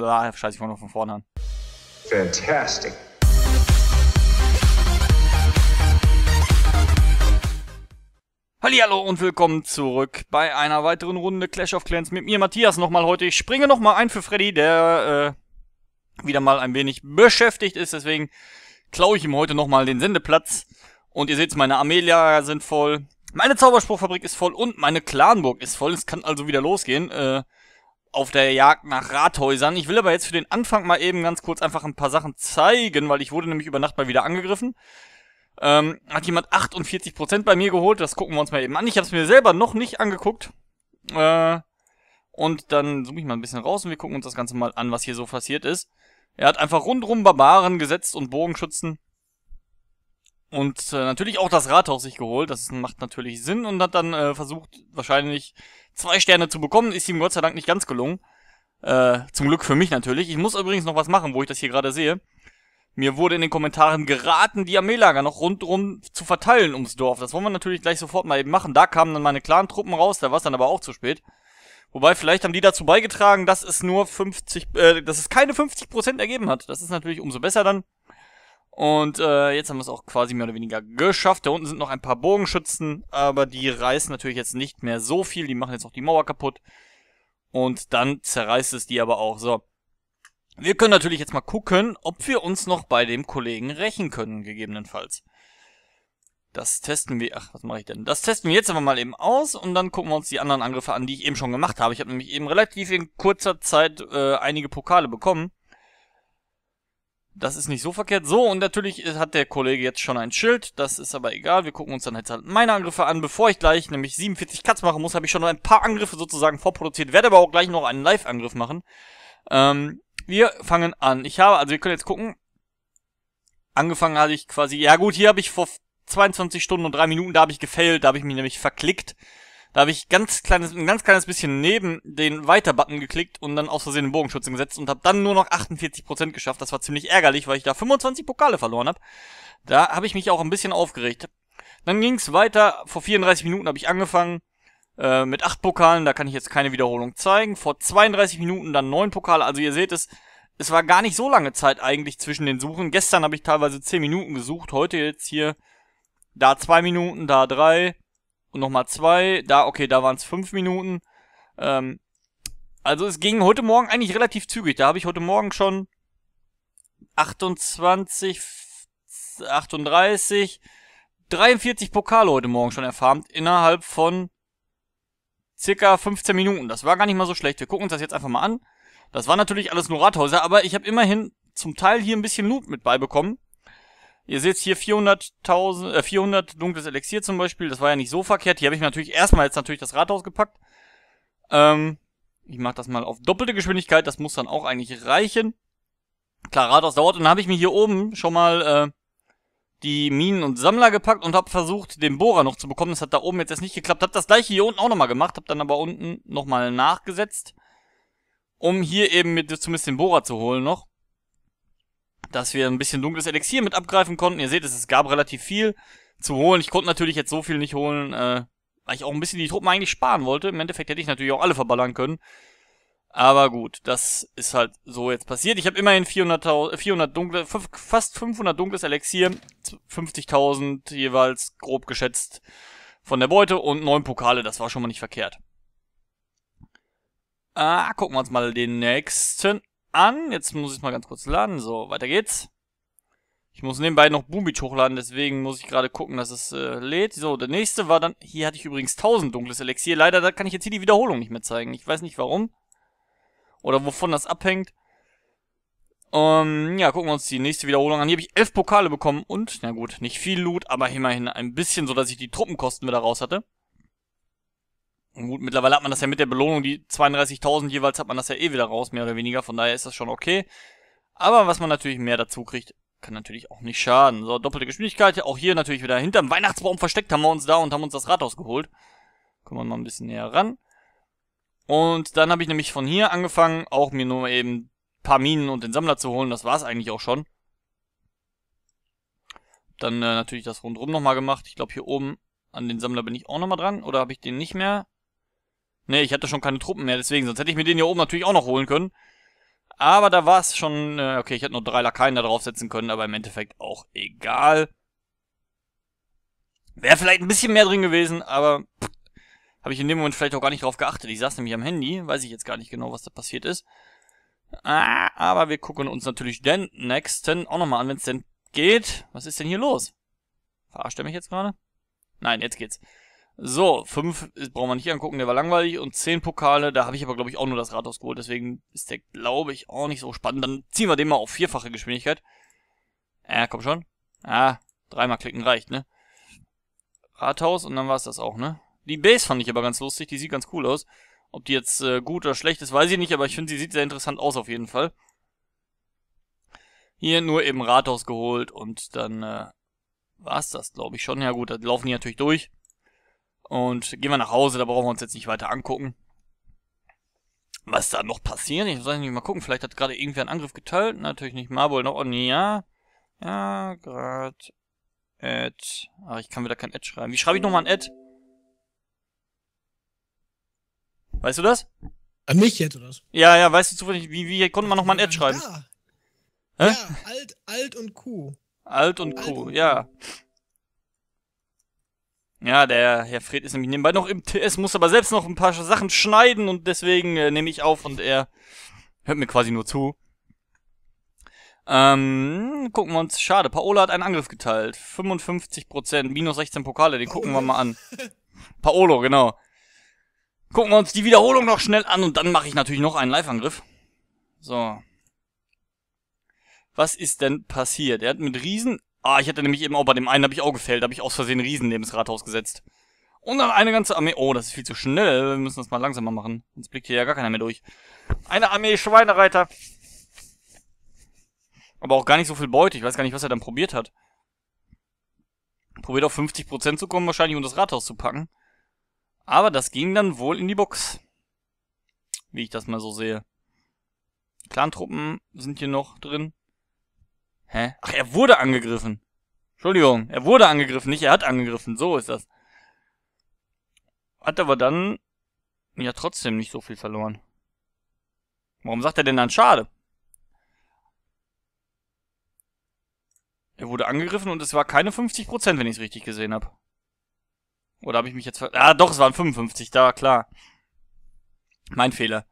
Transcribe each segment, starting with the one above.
Ah, scheiße, ich fange noch von vorne an. Fantastic. Hallo und willkommen zurück bei einer weiteren Runde Clash of Clans mit mir Matthias nochmal heute. Ich springe nochmal ein für Freddy, der äh, wieder mal ein wenig beschäftigt ist, deswegen klaue ich ihm heute nochmal den Sendeplatz. Und ihr seht, meine Amelia sind voll, meine Zauberspruchfabrik ist voll und meine Clanburg ist voll. Es kann also wieder losgehen. Äh, auf der Jagd nach Rathäusern. Ich will aber jetzt für den Anfang mal eben ganz kurz einfach ein paar Sachen zeigen, weil ich wurde nämlich über Nacht mal wieder angegriffen. Ähm, hat jemand 48% bei mir geholt, das gucken wir uns mal eben an. Ich habe es mir selber noch nicht angeguckt. Äh, und dann zoome ich mal ein bisschen raus und wir gucken uns das Ganze mal an, was hier so passiert ist. Er hat einfach rundrum Barbaren gesetzt und Bogenschützen. Und äh, natürlich auch das Rathaus sich geholt, das macht natürlich Sinn und hat dann äh, versucht, wahrscheinlich zwei Sterne zu bekommen, ist ihm Gott sei Dank nicht ganz gelungen. Äh, zum Glück für mich natürlich. Ich muss übrigens noch was machen, wo ich das hier gerade sehe. Mir wurde in den Kommentaren geraten, die Armeelager noch rundrum zu verteilen ums Dorf. Das wollen wir natürlich gleich sofort mal eben machen. Da kamen dann meine Clan-Truppen raus, da war es dann aber auch zu spät. Wobei, vielleicht haben die dazu beigetragen, dass es nur 50, äh, dass es keine 50% ergeben hat. Das ist natürlich umso besser dann. Und äh, jetzt haben wir es auch quasi mehr oder weniger geschafft. Da unten sind noch ein paar Bogenschützen, aber die reißen natürlich jetzt nicht mehr so viel. Die machen jetzt auch die Mauer kaputt. Und dann zerreißt es die aber auch. So. Wir können natürlich jetzt mal gucken, ob wir uns noch bei dem Kollegen rächen können, gegebenenfalls. Das testen wir, ach, was mache ich denn? Das testen wir jetzt aber mal eben aus und dann gucken wir uns die anderen Angriffe an, die ich eben schon gemacht habe. Ich habe nämlich eben relativ in kurzer Zeit äh, einige Pokale bekommen. Das ist nicht so verkehrt. So, und natürlich hat der Kollege jetzt schon ein Schild. Das ist aber egal. Wir gucken uns dann jetzt halt meine Angriffe an. Bevor ich gleich nämlich 47 Cuts machen muss, habe ich schon noch ein paar Angriffe sozusagen vorproduziert. Werde aber auch gleich noch einen Live-Angriff machen. Ähm, wir fangen an. Ich habe, also wir können jetzt gucken. Angefangen hatte ich quasi, ja gut, hier habe ich vor 22 Stunden und 3 Minuten, da habe ich gefailt, da habe ich mich nämlich verklickt. Da habe ich ganz kleines, ein ganz kleines bisschen neben den Weiter-Button geklickt und dann aus Versehen den Bogenschützen gesetzt und habe dann nur noch 48% geschafft. Das war ziemlich ärgerlich, weil ich da 25 Pokale verloren habe. Da habe ich mich auch ein bisschen aufgeregt. Dann ging es weiter. Vor 34 Minuten habe ich angefangen äh, mit 8 Pokalen. Da kann ich jetzt keine Wiederholung zeigen. Vor 32 Minuten dann 9 Pokale. Also ihr seht es, es war gar nicht so lange Zeit eigentlich zwischen den Suchen. Gestern habe ich teilweise 10 Minuten gesucht. Heute jetzt hier da 2 Minuten, da 3 und nochmal zwei. Da, okay, da waren es fünf Minuten. Ähm, also es ging heute Morgen eigentlich relativ zügig. Da habe ich heute Morgen schon 28, 38, 43 Pokale heute Morgen schon erfarmt innerhalb von circa 15 Minuten. Das war gar nicht mal so schlecht. Wir gucken uns das jetzt einfach mal an. Das war natürlich alles nur Rathäuser, aber ich habe immerhin zum Teil hier ein bisschen Loot mit beibekommen. Ihr seht hier 400.000, äh, 400 dunkles Elixier zum Beispiel. Das war ja nicht so verkehrt. Hier habe ich mir natürlich erstmal jetzt natürlich das Rathaus gepackt. Ähm, ich mache das mal auf doppelte Geschwindigkeit. Das muss dann auch eigentlich reichen. Klar, Rathaus dauert. Und dann habe ich mir hier oben schon mal äh, die Minen und Sammler gepackt und habe versucht, den Bohrer noch zu bekommen. Das hat da oben jetzt erst nicht geklappt. Habe das gleiche hier unten auch nochmal gemacht. Habe dann aber unten nochmal nachgesetzt. Um hier eben mit zumindest den Bohrer zu holen noch dass wir ein bisschen dunkles Elixier mit abgreifen konnten. Ihr seht, es, gab relativ viel zu holen. Ich konnte natürlich jetzt so viel nicht holen, äh, weil ich auch ein bisschen die Truppen eigentlich sparen wollte. Im Endeffekt hätte ich natürlich auch alle verballern können. Aber gut, das ist halt so jetzt passiert. Ich habe immerhin 400, 400 äh, dunkle, fast 500 dunkles Elixier, 50.000 jeweils grob geschätzt von der Beute und 9 Pokale, das war schon mal nicht verkehrt. Ah, gucken wir uns mal den nächsten an. Jetzt muss ich mal ganz kurz laden. So, weiter geht's. Ich muss nebenbei noch Boombeach hochladen, deswegen muss ich gerade gucken, dass es äh, lädt. So, der nächste war dann... Hier hatte ich übrigens 1000 dunkles Elixier. Leider da kann ich jetzt hier die Wiederholung nicht mehr zeigen. Ich weiß nicht warum. Oder wovon das abhängt. Ähm, ja, gucken wir uns die nächste Wiederholung an. Hier habe ich 11 Pokale bekommen und, na gut, nicht viel Loot, aber immerhin ein bisschen, so dass ich die Truppenkosten wieder raus hatte gut, mittlerweile hat man das ja mit der Belohnung, die 32.000 jeweils hat man das ja eh wieder raus, mehr oder weniger, von daher ist das schon okay. Aber was man natürlich mehr dazu kriegt, kann natürlich auch nicht schaden. So, doppelte Geschwindigkeit, auch hier natürlich wieder hinterm Weihnachtsbaum versteckt, haben wir uns da und haben uns das Rathaus geholt. Kommen wir mal ein bisschen näher ran. Und dann habe ich nämlich von hier angefangen, auch mir nur eben paar Minen und den Sammler zu holen, das war's eigentlich auch schon. Dann äh, natürlich das rundrum nochmal gemacht. Ich glaube, hier oben an den Sammler bin ich auch nochmal dran. Oder habe ich den nicht mehr? Ne, ich hatte schon keine Truppen mehr, deswegen. Sonst hätte ich mir den hier oben natürlich auch noch holen können. Aber da war es schon... Äh, okay, ich hätte nur drei Lakaien da draufsetzen können, aber im Endeffekt auch egal. Wäre vielleicht ein bisschen mehr drin gewesen, aber... Habe ich in dem Moment vielleicht auch gar nicht drauf geachtet. Ich saß nämlich am Handy, weiß ich jetzt gar nicht genau, was da passiert ist. Ah, aber wir gucken uns natürlich den nächsten auch nochmal an, wenn es denn geht. Was ist denn hier los? Verarscht er mich jetzt gerade? Nein, jetzt geht's. So, 5 äh, brauchen wir nicht angucken, der war langweilig. Und 10 Pokale, da habe ich aber, glaube ich, auch nur das Rathaus geholt. Deswegen ist der, glaube ich, auch nicht so spannend. Dann ziehen wir den mal auf vierfache Geschwindigkeit. Äh, komm schon. Ah, dreimal klicken reicht, ne? Rathaus und dann war es das auch, ne? Die Base fand ich aber ganz lustig, die sieht ganz cool aus. Ob die jetzt äh, gut oder schlecht ist, weiß ich nicht, aber ich finde, sie sieht sehr interessant aus auf jeden Fall. Hier nur eben Rathaus geholt und dann äh, war es das, glaube ich, schon. Ja gut, da laufen die natürlich durch. Und gehen wir nach Hause, da brauchen wir uns jetzt nicht weiter angucken. Was da noch passiert? Ich weiß nicht, mal gucken. Vielleicht hat gerade irgendwer einen Angriff geteilt. Natürlich nicht Marble noch. Oh, nee, ja. Ja, gerade. Ad. Ach, ich kann wieder kein Ad schreiben. Wie schreibe ich nochmal ein Ad? Weißt du das? An mich jetzt, oder was? Ja, ja, weißt du zufällig, wie, wie konnte man nochmal ein Ad schreiben? Ja. Hä? Ja, Alt, Alt und Q. Alt und Q, Alt und ja. Q. Ja, der Herr Fred ist nämlich nebenbei noch im TS, muss aber selbst noch ein paar Sachen schneiden und deswegen äh, nehme ich auf und er hört mir quasi nur zu. Ähm, gucken wir uns, schade, Paola hat einen Angriff geteilt. 55%, minus 16 Pokale, den gucken oh. wir mal an. Paolo, genau. Gucken wir uns die Wiederholung noch schnell an und dann mache ich natürlich noch einen Live-Angriff. So. Was ist denn passiert? Er hat mit Riesen Ah, ich hatte nämlich eben auch bei dem einen, habe ich auch gefällt, habe ich aus Versehen Riesen neben das Rathaus gesetzt. Und dann eine ganze Armee. Oh, das ist viel zu schnell. Wir müssen das mal langsamer machen. Sonst blickt hier ja gar keiner mehr durch. Eine Armee Schweinereiter. Aber auch gar nicht so viel Beute. Ich weiß gar nicht, was er dann probiert hat. Probiert auf 50% zu kommen wahrscheinlich und um das Rathaus zu packen. Aber das ging dann wohl in die Box. Wie ich das mal so sehe. Clantruppen sind hier noch drin. Hä? Ach, er wurde angegriffen. Entschuldigung, er wurde angegriffen, nicht er hat angegriffen. So ist das. Hat aber dann ja trotzdem nicht so viel verloren. Warum sagt er denn dann schade? Er wurde angegriffen und es war keine 50%, wenn ich es richtig gesehen habe. Oder habe ich mich jetzt ver... Ah, doch, es waren 55, da, klar. Mein Fehler.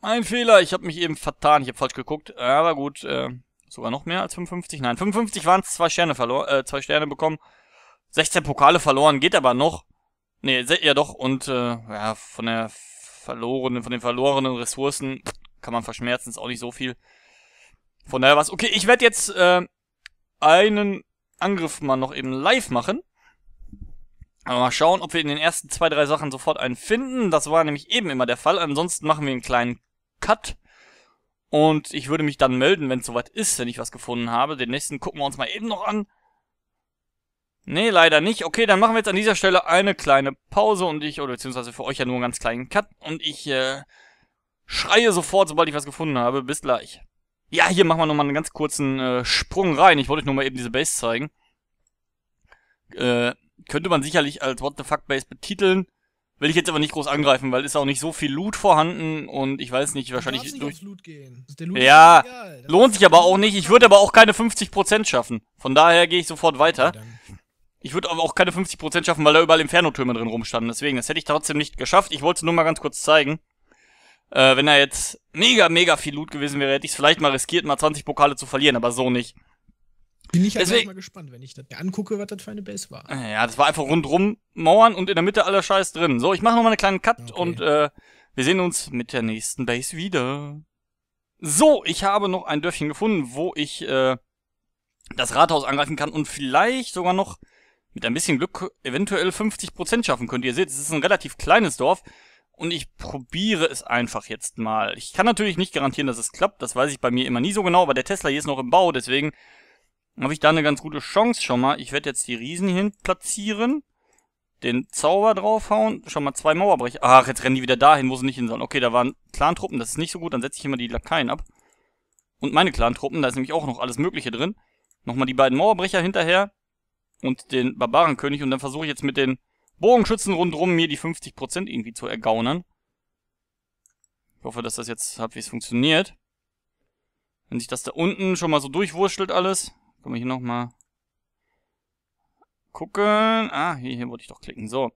Mein Fehler, ich habe mich eben vertan, ich habe falsch geguckt. Aber gut, äh, Sogar noch mehr als 55? Nein, 55 waren es, zwei Sterne verloren, äh, zwei Sterne bekommen. 16 Pokale verloren, geht aber noch. Nee, ja doch, und äh, ja, von der verlorenen, von den verlorenen Ressourcen kann man verschmerzen, ist auch nicht so viel. Von daher was. Okay, ich werde jetzt äh, einen Angriff mal noch eben live machen. Aber mal schauen, ob wir in den ersten zwei, drei Sachen sofort einen finden. Das war nämlich eben immer der Fall. Ansonsten machen wir einen kleinen Cut und ich würde mich dann melden, wenn es soweit ist, wenn ich was gefunden habe. Den nächsten gucken wir uns mal eben noch an. Nee, leider nicht. Okay, dann machen wir jetzt an dieser Stelle eine kleine Pause und ich, oder beziehungsweise für euch ja nur einen ganz kleinen Cut. Und ich äh, schreie sofort, sobald ich was gefunden habe. Bis gleich. Ja, hier machen wir nochmal einen ganz kurzen äh, Sprung rein. Ich wollte euch nur mal eben diese Base zeigen. Äh, könnte man sicherlich als What the Fuck Base betiteln. Will ich jetzt aber nicht groß angreifen, weil ist auch nicht so viel Loot vorhanden und ich weiß nicht, wahrscheinlich. Nicht durch... Loot Loot ja, lohnt sich aber auch nicht. Ich würde aber auch keine 50% schaffen. Von daher gehe ich sofort weiter. ich würde aber auch keine 50% schaffen, weil da überall Inferno-Türme drin rumstanden. Deswegen, das hätte ich trotzdem nicht geschafft. Ich wollte es nur mal ganz kurz zeigen. Äh, wenn da jetzt mega, mega viel Loot gewesen wäre, hätte ich es vielleicht mal riskiert, mal 20 Pokale zu verlieren, aber so nicht. Bin ich halt einfach mal gespannt, wenn ich das mir angucke, was das für eine Base war. Ah, ja, das war einfach rundrum Mauern und in der Mitte aller Scheiß drin. So, ich mache nochmal einen kleinen Cut okay. und äh, wir sehen uns mit der nächsten Base wieder. So, ich habe noch ein Dörfchen gefunden, wo ich äh, das Rathaus angreifen kann und vielleicht sogar noch mit ein bisschen Glück eventuell 50% schaffen könnte. Ihr seht, es ist ein relativ kleines Dorf und ich probiere es einfach jetzt mal. Ich kann natürlich nicht garantieren, dass es klappt, das weiß ich bei mir immer nie so genau, aber der Tesla hier ist noch im Bau, deswegen habe ich da eine ganz gute Chance schon mal. Ich werde jetzt die Riesen hin platzieren. Den Zauber draufhauen. Schon mal zwei Mauerbrecher. Ach, jetzt rennen die wieder dahin, wo sie nicht hin sollen. Okay, da waren Clan-Truppen. Das ist nicht so gut. Dann setze ich immer die Lakaien ab. Und meine Clan-Truppen. Da ist nämlich auch noch alles Mögliche drin. Nochmal die beiden Mauerbrecher hinterher. Und den Barbarenkönig. Und dann versuche ich jetzt mit den Bogenschützen rundherum mir die 50% irgendwie zu ergaunern. Ich hoffe, dass das jetzt halbwegs funktioniert. Wenn sich das da unten schon mal so durchwurschtelt alles. Können wir hier nochmal gucken. Ah, hier, hier wollte ich doch klicken. So.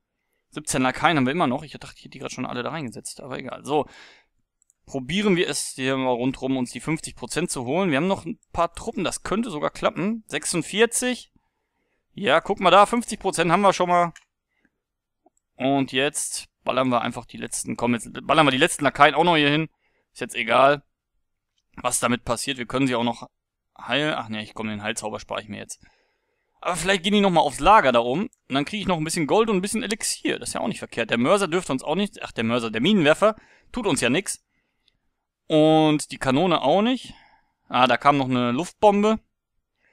17 Lakaien haben wir immer noch. Ich dachte, ich hätte die gerade schon alle da reingesetzt, aber egal. So. Probieren wir es hier mal rundherum, uns die 50% zu holen. Wir haben noch ein paar Truppen, das könnte sogar klappen. 46. Ja, guck mal da, 50% haben wir schon mal. Und jetzt ballern wir einfach die letzten, komm, jetzt ballern wir die letzten Lakaien auch noch hier hin. Ist jetzt egal, was damit passiert. Wir können sie auch noch Heil. Ach ne, ich komme den Heilzauber spare ich mir jetzt. Aber vielleicht gehen die nochmal aufs Lager da oben. Und dann kriege ich noch ein bisschen Gold und ein bisschen Elixier. Das ist ja auch nicht verkehrt. Der Mörser dürfte uns auch nicht. Ach, der Mörser, der Minenwerfer. Tut uns ja nichts. Und die Kanone auch nicht. Ah, da kam noch eine Luftbombe.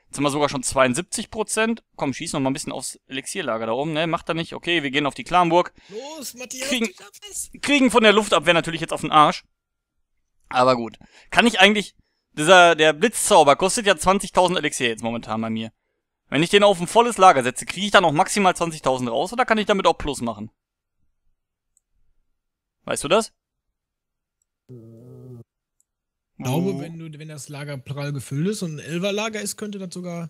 Jetzt haben wir sogar schon 72%. Komm, schieß noch mal ein bisschen aufs Elixierlager da oben. Ne, macht er nicht. Okay, wir gehen auf die Klamburg. Los, Matthias, kriegen, kriegen von der Luftabwehr natürlich jetzt auf den Arsch. Aber gut. Kann ich eigentlich... Dieser, der Blitzzauber kostet ja 20.000 Elixier jetzt momentan bei mir. Wenn ich den auf ein volles Lager setze, kriege ich da noch maximal 20.000 raus oder kann ich damit auch Plus machen? Weißt du das? Ich glaube, wenn, du, wenn das Lager prall gefüllt ist und ein Elverlager ist, könnte das sogar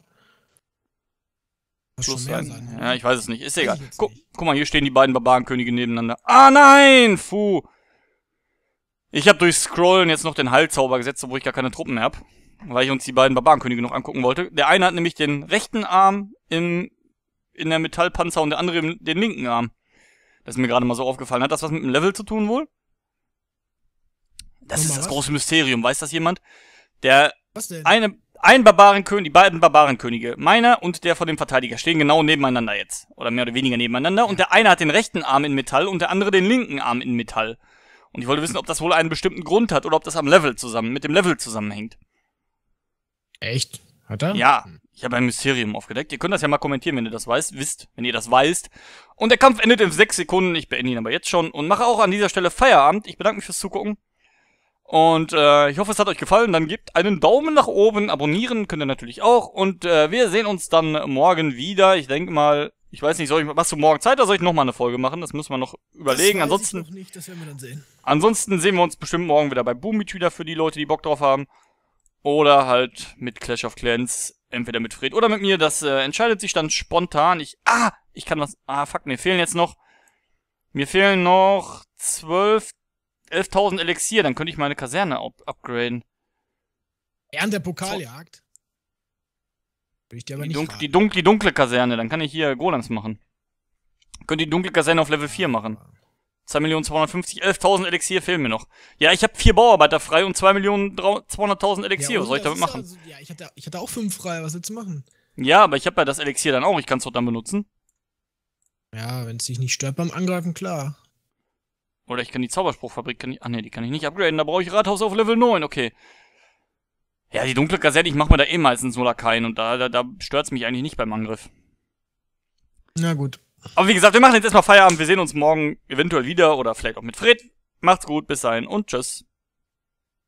Plus sein. sein. Ne? Ja, ich weiß es nicht. Ist egal. Guck, guck mal, hier stehen die beiden Barbarenkönige nebeneinander. Ah nein! Fuh! Ich habe durch Scrollen jetzt noch den Heilzauber gesetzt, obwohl ich gar keine Truppen mehr habe. Weil ich uns die beiden Barbarenkönige noch angucken wollte. Der eine hat nämlich den rechten Arm in, in der Metallpanzer und der andere den linken Arm. Das ist mir gerade mal so aufgefallen. Hat das was mit dem Level zu tun wohl? Das ist das was? große Mysterium. Weiß das jemand? Der was denn? eine ein Barbarenkönig, die beiden Barbarenkönige, meiner und der von dem Verteidiger, stehen genau nebeneinander jetzt. Oder mehr oder weniger nebeneinander. Und der eine hat den rechten Arm in Metall und der andere den linken Arm in Metall. Und ich wollte wissen, ob das wohl einen bestimmten Grund hat oder ob das am Level zusammen, mit dem Level zusammenhängt. Echt? Hat er? Ja. Ich habe ein Mysterium aufgedeckt. Ihr könnt das ja mal kommentieren, wenn ihr das weißt, wisst, wenn ihr das weißt. Und der Kampf endet in sechs Sekunden. Ich beende ihn aber jetzt schon und mache auch an dieser Stelle Feierabend. Ich bedanke mich fürs Zugucken. Und äh, ich hoffe, es hat euch gefallen. Dann gebt einen Daumen nach oben, abonnieren könnt ihr natürlich auch. Und äh, wir sehen uns dann morgen wieder. Ich denke mal, ich weiß nicht, soll ich, hast du morgen Zeit oder soll ich nochmal eine Folge machen? Das müssen wir noch überlegen. ansonsten, ich noch nicht, das werden wir dann sehen. Ansonsten sehen wir uns bestimmt morgen wieder bei Boomit wieder für die Leute, die Bock drauf haben. Oder halt mit Clash of Clans, entweder mit Fred oder mit mir. Das äh, entscheidet sich dann spontan. Ich, ah, ich kann das, ah, fuck, mir fehlen jetzt noch, mir fehlen noch zwölf, 11.000 Elixier. Dann könnte ich meine Kaserne up upgraden. Während der Pokaljagd? Will ich dir aber die nicht dunk, die, dunk, die dunkle Kaserne, dann kann ich hier Golems machen. Könnt die dunkle Kaserne auf Level 4 machen. 2.250.000, 11.000 Elixier fehlen mir noch. Ja, ich habe vier Bauarbeiter frei und 2.200.000 Elixier. Ja, was soll ich damit machen? Also, ja, ich hatte, ich hatte auch fünf frei. Was willst du machen? Ja, aber ich habe ja das Elixier dann auch. Ich kann es doch dann benutzen. Ja, wenn es dich nicht stört beim Angreifen, klar. Oder ich kann die Zauberspruchfabrik. Kann ich, ah, nee, die kann ich nicht upgraden. Da brauche ich Rathaus auf Level 9. Okay. Ja, die dunkle Gazelle, ich mach mir da eh meistens nur keinen und da, da, da stört's mich eigentlich nicht beim Angriff. Na gut. Aber wie gesagt, wir machen jetzt erstmal Feierabend. Wir sehen uns morgen eventuell wieder oder vielleicht auch mit Fred. Macht's gut, bis dahin und tschüss.